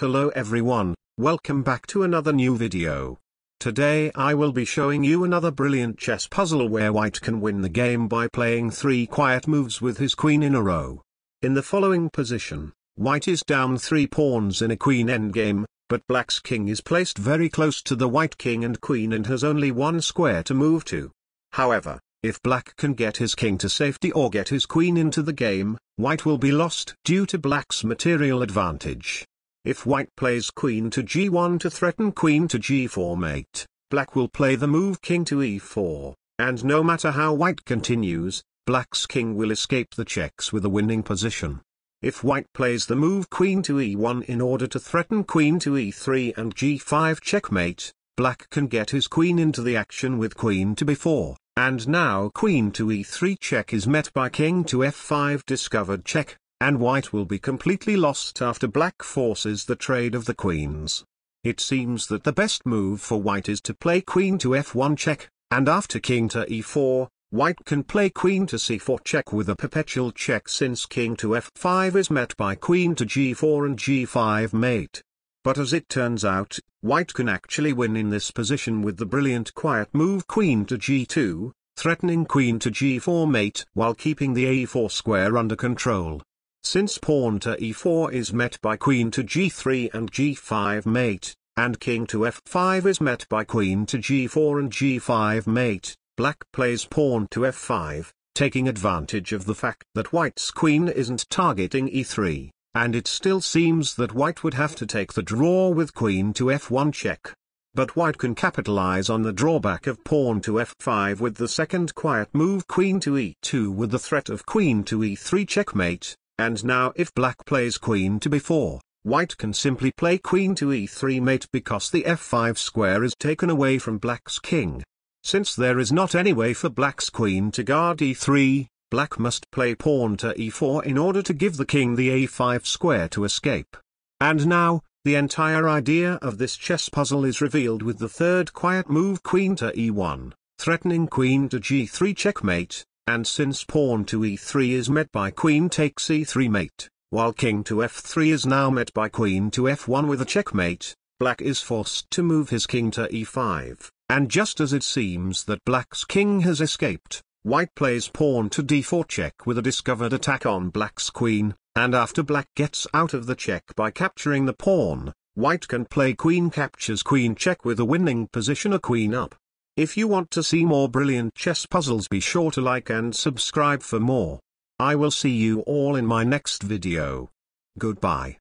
Hello everyone, welcome back to another new video. Today I will be showing you another brilliant chess puzzle where white can win the game by playing three quiet moves with his queen in a row. In the following position, white is down three pawns in a queen endgame, but black's king is placed very close to the white king and queen and has only one square to move to. However, if black can get his king to safety or get his queen into the game, white will be lost due to black's material advantage. If white plays queen to g1 to threaten queen to g4 mate, black will play the move king to e4, and no matter how white continues, black's king will escape the checks with a winning position. If white plays the move queen to e1 in order to threaten queen to e3 and g5 checkmate, black can get his queen into the action with queen to b4, and now queen to e3 check is met by king to f5 discovered check and white will be completely lost after black forces the trade of the queens. It seems that the best move for white is to play queen to f1 check, and after king to e4, white can play queen to c4 check with a perpetual check since king to f5 is met by queen to g4 and g5 mate. But as it turns out, white can actually win in this position with the brilliant quiet move queen to g2, threatening queen to g4 mate while keeping the a4 square under control. Since pawn to e4 is met by queen to g3 and g5 mate, and king to f5 is met by queen to g4 and g5 mate, black plays pawn to f5, taking advantage of the fact that white's queen isn't targeting e3, and it still seems that white would have to take the draw with queen to f1 check. But white can capitalize on the drawback of pawn to f5 with the second quiet move queen to e2 with the threat of queen to e3 checkmate, and now if black plays queen to b4, white can simply play queen to e3 mate because the f5 square is taken away from black's king. Since there is not any way for black's queen to guard e3, black must play pawn to e4 in order to give the king the a5 square to escape. And now, the entire idea of this chess puzzle is revealed with the third quiet move queen to e1, threatening queen to g3 checkmate, and since pawn to e3 is met by queen takes e3 mate, while king to f3 is now met by queen to f1 with a checkmate, black is forced to move his king to e5, and just as it seems that black's king has escaped, white plays pawn to d4 check with a discovered attack on black's queen, and after black gets out of the check by capturing the pawn, white can play queen captures queen check with a winning position a queen up. If you want to see more brilliant chess puzzles be sure to like and subscribe for more. I will see you all in my next video. Goodbye.